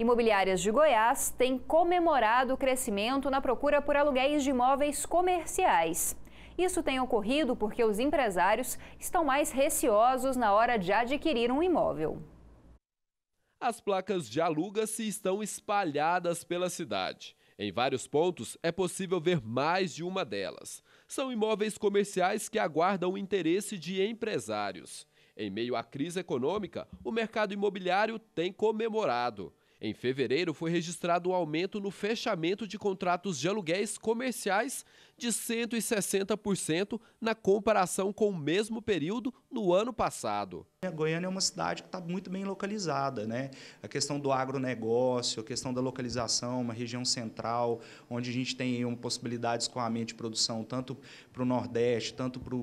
Imobiliárias de Goiás têm comemorado o crescimento na procura por aluguéis de imóveis comerciais. Isso tem ocorrido porque os empresários estão mais receosos na hora de adquirir um imóvel. As placas de aluga-se estão espalhadas pela cidade. Em vários pontos é possível ver mais de uma delas. São imóveis comerciais que aguardam o interesse de empresários. Em meio à crise econômica, o mercado imobiliário tem comemorado. Em fevereiro, foi registrado um aumento no fechamento de contratos de aluguéis comerciais de 160% na comparação com o mesmo período no ano passado. A é, Goiânia é uma cidade que está muito bem localizada, né? A questão do agronegócio, a questão da localização, uma região central, onde a gente tem uma possibilidade de escoamento de produção tanto para o Nordeste, tanto para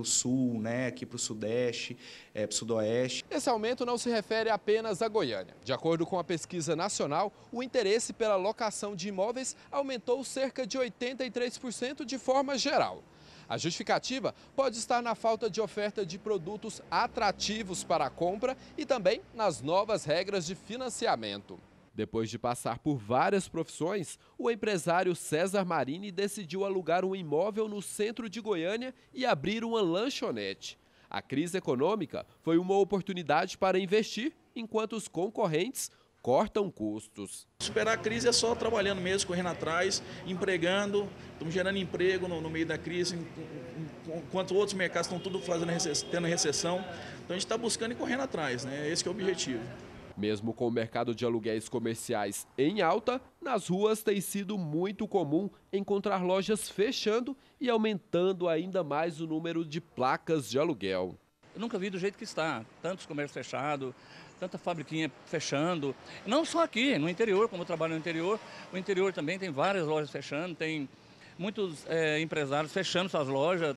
o Sul, né? aqui para o Sudeste, é, para o Sudoeste. Esse aumento não se refere apenas à Goiânia. De acordo com a pesquisa nacional, o interesse pela locação de imóveis aumentou cerca de 83% de forma geral. A justificativa pode estar na falta de oferta de produtos atrativos para a compra e também nas novas regras de financiamento. Depois de passar por várias profissões, o empresário César Marini decidiu alugar um imóvel no centro de Goiânia e abrir uma lanchonete. A crise econômica foi uma oportunidade para investir, enquanto os concorrentes cortam custos. Superar a crise é só trabalhando mesmo, correndo atrás, empregando, estamos gerando emprego no, no meio da crise, enquanto outros mercados estão tudo fazendo tendo recessão. Então a gente está buscando e correndo atrás, né? Esse é o objetivo. Mesmo com o mercado de aluguéis comerciais em alta, nas ruas tem sido muito comum encontrar lojas fechando e aumentando ainda mais o número de placas de aluguel. Eu nunca vi do jeito que está. Tantos comércios fechados, tanta fabriquinha fechando. Não só aqui, no interior, como eu trabalho no interior, o interior também tem várias lojas fechando, tem muitos é, empresários fechando suas lojas,